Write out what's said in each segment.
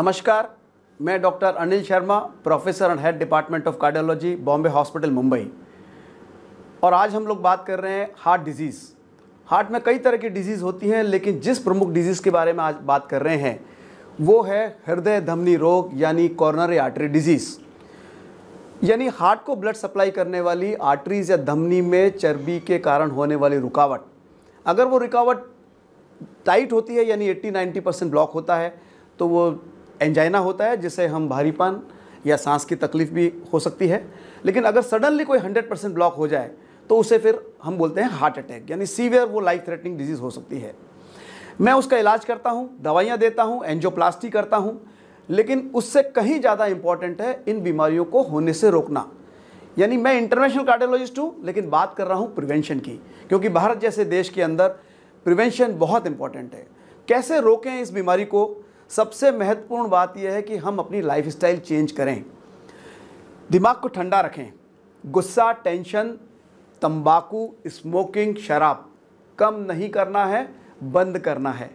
नमस्कार मैं doctor Anil Sharma professor and head department of cardiology Bombay hospital Mumbai और आज हम लोग बात कर रहे हैं हार्ट डिजीज़ हार्ट में कई तरह की डिजीज़ होती हैं लेकिन जिस प्रमुख डिजीज़ के बारे में आज बात कर रहे हैं वो है हृदय धमनी रोग यानी कॉर्नरी आर्टरी डिजीज़ यानी हार्ट को ब्लड सप्लाई करने वाली आर्टरीज या धमनी में चर्बी के कारण होने वाली रुकावट अगर वो रुकावट टाइट होती है यानी 80-90 परसेंट ब्लॉक होता है तो वो एंजाइना होता है जिससे हम भारीपन या सांस की तकलीफ भी हो सकती है लेकिन अगर सडनली कोई 100 परसेंट ब्लॉक हो जाए तो उसे फिर हम बोलते हैं हार्ट अटैक यानी सीवियर वो लाइफ थ्रेटनिंग डिजीज़ हो सकती है मैं उसका इलाज करता हूँ दवाइयाँ देता हूँ एंजियोप्लास्टी करता हूँ लेकिन उससे कहीं ज़्यादा इम्पॉर्टेंट है इन बीमारियों को होने से रोकना यानी मैं इंटरनेशनल कार्डियोलॉजिस्ट हूँ लेकिन बात कर रहा हूँ प्रिवेंशन की क्योंकि भारत जैसे देश के अंदर प्रिवेंशन बहुत इंपॉर्टेंट है कैसे रोकें इस बीमारी को सबसे महत्वपूर्ण बात यह है कि हम अपनी स्टाइल चेंज करें दिमाग को ठंडा रखें गुस्सा टेंशन तंबाकू स्मोकिंग शराब कम नहीं करना है बंद करना है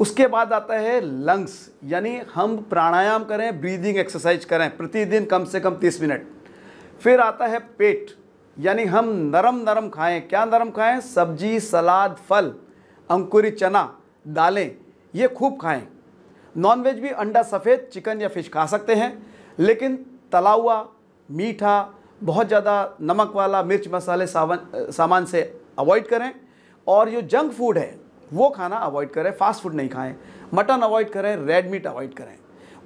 उसके बाद आता है लंग्स यानी हम प्राणायाम करें ब्रीदिंग एक्सरसाइज करें प्रतिदिन कम से कम तीस मिनट फिर आता है पेट यानी हम नरम नरम खाएं क्या नरम खाएं सब्जी सलाद फल अंकुरी चना दालें ये खूब खाएं नॉनवेज भी अंडा सफ़ेद चिकन या फिश खा सकते हैं लेकिन तला हुआ मीठा बहुत ज़्यादा नमक वाला मिर्च मसाले सावन सामान से अवॉइड करें और जो जंक फूड है वो खाना अवॉइड करें फास्ट फूड नहीं खाएं मटन अवॉइड करें रेड मीट अवॉइड करें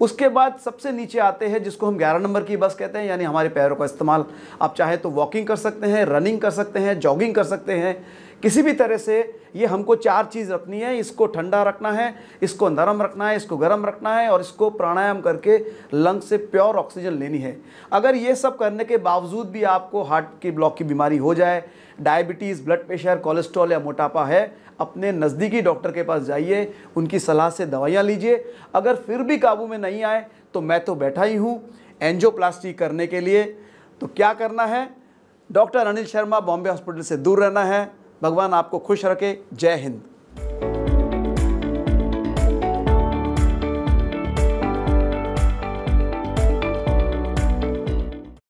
उसके बाद सबसे नीचे आते हैं जिसको हम 11 नंबर की बस कहते हैं यानी हमारे पैरों का इस्तेमाल आप चाहे तो वॉकिंग कर सकते हैं रनिंग कर सकते हैं जॉगिंग कर सकते हैं किसी भी तरह से ये हमको चार चीज़ रखनी है इसको ठंडा रखना है इसको नरम रखना है इसको गर्म रखना है और इसको प्राणायाम करके लंग से प्योर ऑक्सीजन लेनी है अगर ये सब करने के बावजूद भी आपको हार्ट की ब्लॉक की बीमारी हो जाए डायबिटीज़ ब्लड प्रेशर कोलेस्ट्रॉल या मोटापा है अपने नज़दीकी डॉक्टर के पास जाइए उनकी सलाह से दवाइयाँ लीजिए अगर फिर भी काबू में नहीं आए तो मैं तो बैठा ही हूँ एंजोप्लास्टी करने के लिए तो क्या करना है डॉक्टर अनिल शर्मा बॉम्बे हॉस्पिटल से दूर रहना है भगवान आपको खुश रखे जय हिंद